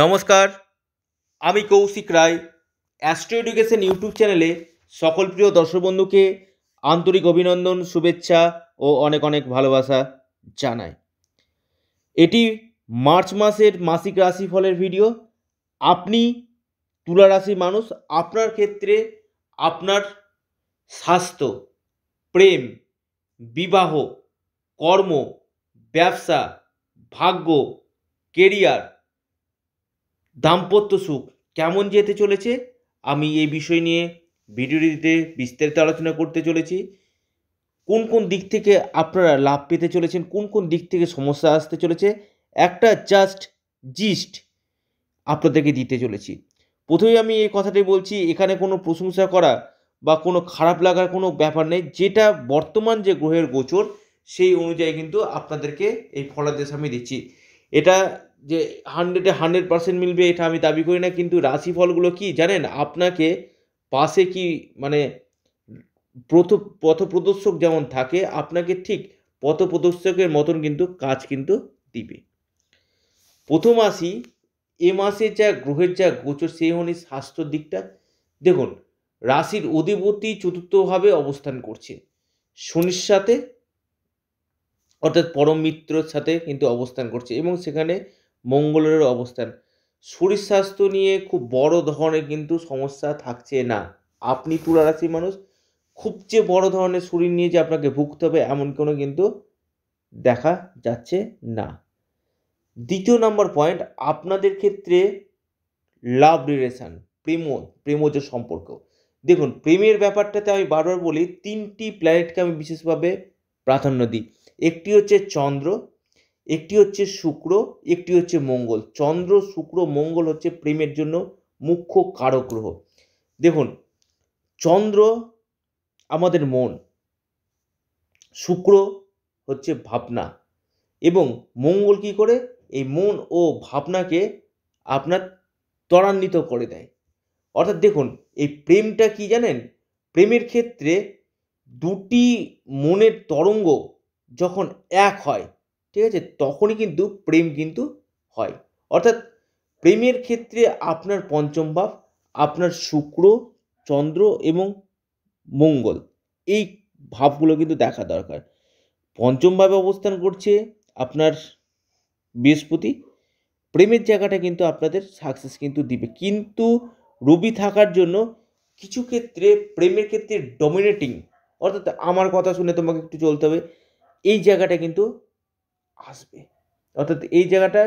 নমস্কার আমি Koushik Roy astro education YouTube চ্যানেলে সকল প্রিয় দর্শক বন্ধুকে আন্তরিক অভিনন্দন শুভেচ্ছা ও অনেক অনেক ভালোবাসা জানাই এটি মার্চ মাসের মাসিক রাশিফলের ভিডিও আপনি তুলা রাশি মানুষ আপনার ক্ষেত্রে আপনার স্বাস্থ্য প্রেম বিবাহ কর্ম ব্যবসা ভাগ্য কেরিয়ার দাম্পত্য সুখ কেমন যেতে চলেছে আমি এই বিষয় নিয়ে ভিডিওটিতে বিস্তারিত আলোচনা করতে চলেছি কোন কোন দিক থেকে আপনারা লাভ পেতে চলেছেন কোন কোন দিক থেকে সমস্যা আসতে চলেছে একটা জাস্ট জিস্ট আপনাদেরকে দিতে চলেছি প্রথমেই আমি এই কথাটি বলছি এখানে কোনো প্রশংসা করা বা কোনো খারাপ লাগার কোনো ব্যাপার নেই যেটা বর্তমান যে গ্রহের গোচর সেই অনুযায়ী কিন্তু আপনাদেরকে এই ফলাদেশ আমি দিচ্ছি এটা যে হান্ড্রেডে হান্ড্রেড পার্সেন্ট মিলবে এটা আমি দাবি করি না কিন্তু রাশিফলগুলো কি জানেন আপনাকে পাশে কি মানে প্রথ পথপ্রদর্শক যেমন থাকে আপনাকে ঠিক পথপ্রদর্শকের মতন কিন্তু কাজ কিন্তু দিবে প্রথম আসি এ মাসে যা গ্রহের যা গোচর সেই হনি স্বাস্থ্যর দিকটা দেখুন রাশির অধিপতি চতুর্থভাবে অবস্থান করছে শনির সাথে অর্থাৎ পরম মিত্রর সাথে কিন্তু অবস্থান করছে এবং সেখানে মঙ্গলের অবস্থান শরীর স্বাস্থ্য নিয়ে খুব বড় ধরনের কিন্তু সমস্যা থাকছে না আপনি তুলা মানুষ খুব যে বড় ধরনের শরীর নিয়ে যে আপনাকে ভুগতে হবে এমন কোনো কিন্তু দেখা যাচ্ছে না দ্বিতীয় নম্বর পয়েন্ট আপনাদের ক্ষেত্রে লাভ রিলেশান প্রেম প্রেম যে সম্পর্ক দেখুন প্রেমের ব্যাপারটাতে আমি বারবার বলি তিনটি প্ল্যানেটকে আমি বিশেষভাবে প্রাধান্য দিই একটি হচ্ছে চন্দ্র একটি হচ্ছে শুক্র একটি হচ্ছে মঙ্গল চন্দ্র শুক্র মঙ্গল হচ্ছে প্রেমের জন্য মুখ্য কারক গ্রহ দেখুন চন্দ্র আমাদের মন শুক্র হচ্ছে ভাবনা এবং মঙ্গল কি করে এই মন ও ভাবনাকে আপনার ত্বরান্বিত করে দেয় অর্থাৎ দেখুন এই প্রেমটা কি জানেন প্রেমের ক্ষেত্রে দুটি মনের তরঙ্গ যখন এক হয় ঠিক আছে তখনই কিন্তু প্রেম কিন্তু হয় অর্থাৎ প্রেমের ক্ষেত্রে আপনার পঞ্চম ভাব আপনার শুক্র চন্দ্র এবং মঙ্গল এই ভাবগুলো কিন্তু দেখা দরকার পঞ্চম ভাবে অবস্থান করছে আপনার বৃহস্পতি প্রেমের জায়গাটা কিন্তু আপনাদের সাকসেস কিন্তু দিবে কিন্তু রবি থাকার জন্য কিছু ক্ষেত্রে প্রেমের ক্ষেত্রে ডমিনেটিং অর্থাৎ আমার কথা শুনে তোমাকে একটু চলতে হবে এই জায়গাটা কিন্তু আসবে অর্থাৎ এই জায়গাটা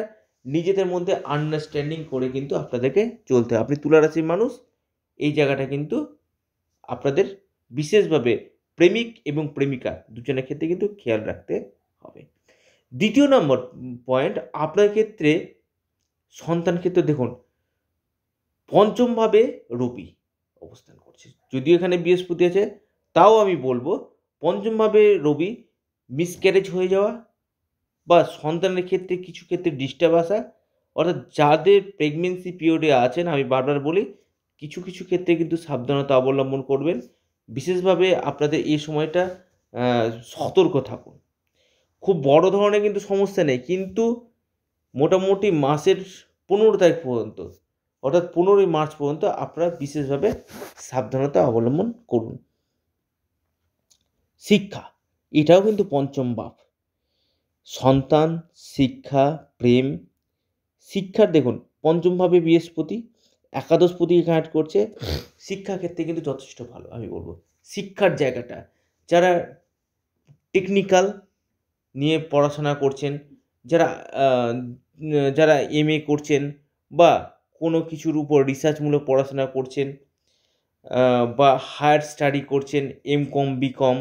নিজেদের মধ্যে আন্ডারস্ট্যান্ডিং করে কিন্তু আপনাদেরকে চলতে হবে আপনি তুলারাশির মানুষ এই জায়গাটা কিন্তু আপনাদের বিশেষভাবে প্রেমিক এবং প্রেমিকা দুজনের ক্ষেত্রে কিন্তু খেয়াল রাখতে হবে দ্বিতীয় নম্বর পয়েন্ট আপনার ক্ষেত্রে সন্তান ক্ষেত্রে দেখুন পঞ্চমভাবে রবি অবস্থান করছে যদিও এখানে বৃহস্পতি আছে তাও আমি বলবো পঞ্চমভাবে রবি মিসক্যারেজ হয়ে যাওয়া বা সন্তানের ক্ষেত্রে কিছু ক্ষেত্রে ডিস্টার্ব আসা অর্থাৎ যাদের প্রেগনেন্সি পিরিয়ডে আছেন আমি বারবার বলি কিছু কিছু ক্ষেত্রে কিন্তু সাবধানতা অবলম্বন করবেন বিশেষভাবে আপনাদের এই সময়টা সতর্ক থাকুন খুব বড় ধরনের কিন্তু সমস্যা নেই কিন্তু মোটামুটি মাসের পনেরো তারিখ পর্যন্ত অর্থাৎ পনেরোই মার্চ পর্যন্ত আপনারা বিশেষভাবে সাবধানতা অবলম্বন করুন শিক্ষা এটাও কিন্তু পঞ্চম বাপ সন্তান শিক্ষা প্রেম শিক্ষার দেখুন পঞ্চমভাবে বৃহস্পতি একাদশপতি ঘাট করছে শিক্ষাক্ষেত্রে কিন্তু যথেষ্ট ভালো আমি বলবো শিক্ষার জায়গাটা যারা টেকনিক্যাল নিয়ে পড়াশোনা করছেন যারা যারা এম করছেন বা কোনো কিছুর উপর রিসার্চমূলক পড়াশোনা করছেন বা হায়ার স্টাডি করছেন এম কম বি কম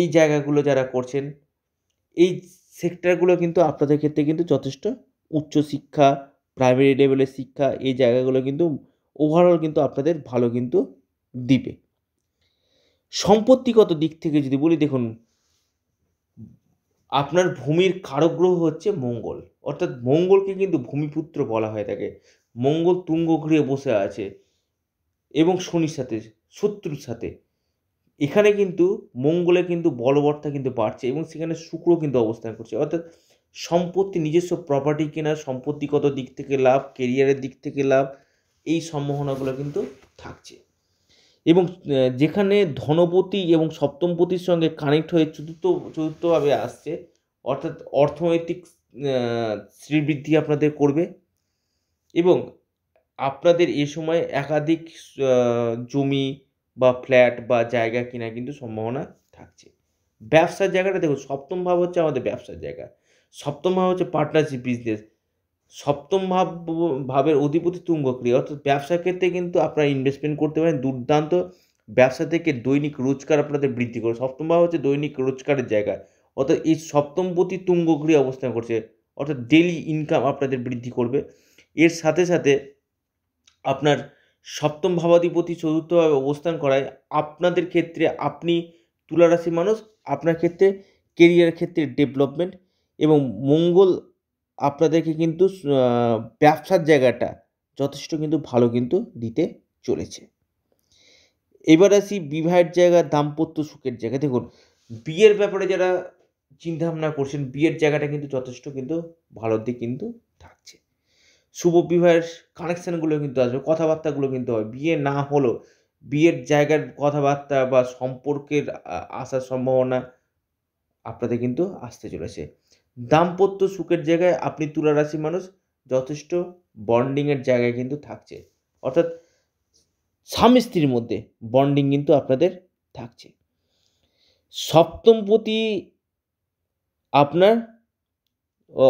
এই জায়গাগুলো যারা করছেন এই সেক্টরগুলো কিন্তু আপনাদের ক্ষেত্রে কিন্তু যথেষ্ট উচ্চশিক্ষা প্রাইমারি লেভেলের শিক্ষা এই জায়গাগুলো কিন্তু ওভারঅল কিন্তু আপনাদের ভালো কিন্তু দিবে সম্পত্তিগত দিক থেকে যদি বলি দেখুন আপনার ভূমির কারক হচ্ছে মঙ্গল অর্থাৎ মঙ্গলকে কিন্তু ভূমিপুত্র বলা হয় তাকে মঙ্গল তুঙ্গ ঘুরিয়ে বসে আছে এবং শনির সাথে শত্রুর সাথে এখানে কিন্তু মঙ্গলে কিন্তু বলবর্তা কিন্তু বাড়ছে এবং সেখানে শুক্র কিন্তু অবস্থান করছে অর্থাৎ সম্পত্তি নিজস্ব প্রপার্টি কেনা সম্পত্তিগত দিক থেকে লাভ কেরিয়ারের দিক থেকে লাভ এই সম্ভাবনাগুলো কিন্তু থাকছে এবং যেখানে ধনপতি এবং সপ্তমপতির সঙ্গে কানেক্ট হয়ে চতুর্থ চতুর্থভাবে আসছে অর্থাৎ অর্থনৈতিক শ্রীবৃদ্ধি আপনাদের করবে এবং আপনাদের এ সময় একাধিক জমি বা ফ্ল্যাট বা জায়গা কেনার কিন্তু সম্ভাবনা থাকছে ব্যবসার জায়গাটা দেখুন সপ্তম ভাব হচ্ছে আমাদের ব্যবসার জায়গা সপ্তম ভাব হচ্ছে পার্টনারশিপ বিজনেস সপ্তম ভাব ভাবের অধিপতি তুঙ্গক্রিয়া অর্থাৎ ব্যবসার ক্ষেত্রে কিন্তু আপনারা ইনভেস্টমেন্ট করতে পারেন দুর্দান্ত ব্যবসা থেকে দৈনিক রোজগার আপনাদের বৃদ্ধি করে সপ্তম ভাব হচ্ছে দৈনিক রোজগারের জায়গা অর্থাৎ এই সপ্তমপতি তুঙ্গক্রিয়া অবস্থান করছে অর্থাৎ ডেলি ইনকাম আপনাদের বৃদ্ধি করবে এর সাথে সাথে আপনার সপ্তম ভাবাধিপতি চতুর্থভাবে অবস্থান করায় আপনাদের ক্ষেত্রে আপনি তুলারাশির মানুষ আপনার ক্ষেত্রে কেরিয়ার ক্ষেত্রে ডেভেলপমেন্ট এবং মঙ্গল আপনাদেরকে কিন্তু ব্যবসার জায়গাটা যথেষ্ট কিন্তু ভালো কিন্তু দিতে চলেছে এবার আসি বিবাহের জায়গা দাম্পত্য সুখের জায়গা দেখুন বিয়ের ব্যাপারে যারা চিন্তাভাবনা করছেন বিয়ের জায়গাটা কিন্তু যথেষ্ট কিন্তু ভালোর দিক কিন্তু থাকছে শুভ বিবাহের কানেকশানগুলো কিন্তু আসবে কথাবার্তাগুলো কিন্তু হবে বিয়ে না হলেও বিয়ের জায়গার কথাবার্তা বা সম্পর্কের আসার সম্ভাবনা আপনাদের কিন্তু আসতে চলেছে দাম্পত্য সুখের জায়গায় আপনি তুলা রাশির মানুষ যথেষ্ট বন্ডিংয়ের জায়গায় কিন্তু থাকছে অর্থাৎ স্বামী স্ত্রীর মধ্যে বন্ডিং কিন্তু আপনাদের থাকছে সপ্তমপতি আপনার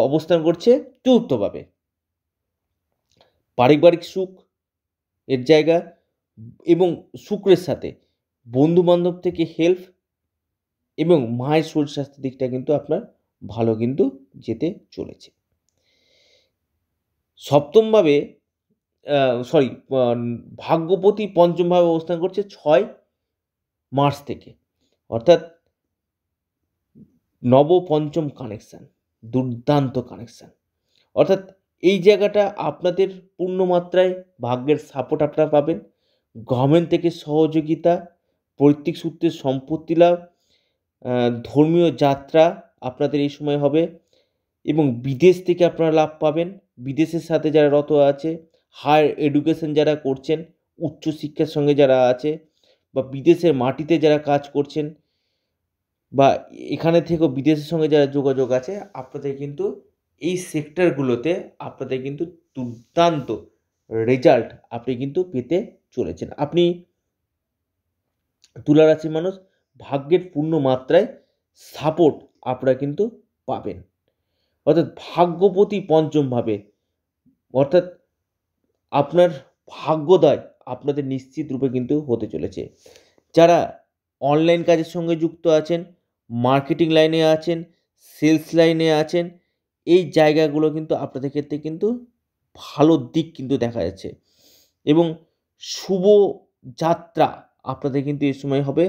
অবস্থান করছে চতুর্থভাবে পারিবারিক সুখ এর জায়গা এবং শুক্রের সাথে বন্ধুবান্ধব থেকে হেল্প এবং মায়ের শরীর স্বাস্থ্যের দিকটা কিন্তু আপনার ভালো কিন্তু যেতে চলেছে সপ্তমভাবে সরি ভাগ্যপতি পঞ্চমভাবে অবস্থান করছে ছয় মার্চ থেকে অর্থাৎ নবপঞ্চম কানেকশান দুর্দান্ত কানেকশান অর্থাৎ এই জায়গাটা আপনাদের পূর্ণ মাত্রায় ভাগ্যের সাপোর্ট আপনারা পাবেন গভর্নমেন্ট থেকে সহযোগিতা পৈতৃক সূত্রে সম্পত্তি লাভ ধর্মীয় যাত্রা আপনাদের এই সময় হবে এবং বিদেশ থেকে আপনারা লাভ পাবেন বিদেশের সাথে যারা রত আছে হায়ার এডুকেশন যারা করছেন উচ্চশিক্ষার সঙ্গে যারা আছে বা বিদেশের মাটিতে যারা কাজ করছেন বা এখানে থেকেও বিদেশের সঙ্গে যারা যোগাযোগ আছে আপনাদের কিন্তু এই সেক্টরগুলোতে আপনাদের কিন্তু দুর্দান্ত রেজাল্ট আপনি কিন্তু পেতে চলেছেন আপনি তুলারাশির মানুষ ভাগ্যের পূর্ণ মাত্রায় সাপোর্ট আপনারা কিন্তু পাবেন অর্থাৎ ভাগ্যপতি পঞ্চমভাবে অর্থাৎ আপনার ভাগ্যদয় আপনাদের নিশ্চিত রূপে কিন্তু হতে চলেছে যারা অনলাইন কাজের সঙ্গে যুক্ত আছেন মার্কেটিং লাইনে আছেন সেলস লাইনে আছেন এই জায়গাগুলো কিন্তু আপনাদের ক্ষেত্রে কিন্তু ভালো দিক কিন্তু দেখা যাচ্ছে এবং শুভ যাত্রা আপনাদের কিন্তু এই সময় হবে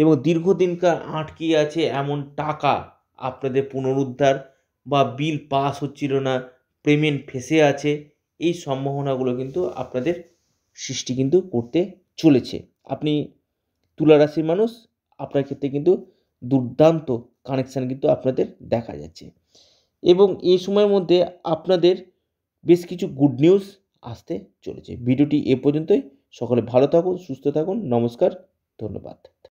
এবং দীর্ঘদিনকার আটকে আছে এমন টাকা আপনাদের পুনরুদ্ধার বা বিল পাস হচ্ছিল না পেমেন্ট ফেসে আছে এই সম্ভাবনাগুলো কিন্তু আপনাদের সৃষ্টি কিন্তু করতে চলেছে আপনি তুলারাশির মানুষ আপনার ক্ষেত্রে কিন্তু দুর্দান্ত কানেকশান কিন্তু আপনাদের দেখা যাচ্ছে এবং এই সময়ের মধ্যে আপনাদের বেশ কিছু গুড নিউজ আসতে চলেছে ভিডিওটি এ পর্যন্তই সকলে ভালো থাকুন সুস্থ থাকুন নমস্কার ধন্যবাদ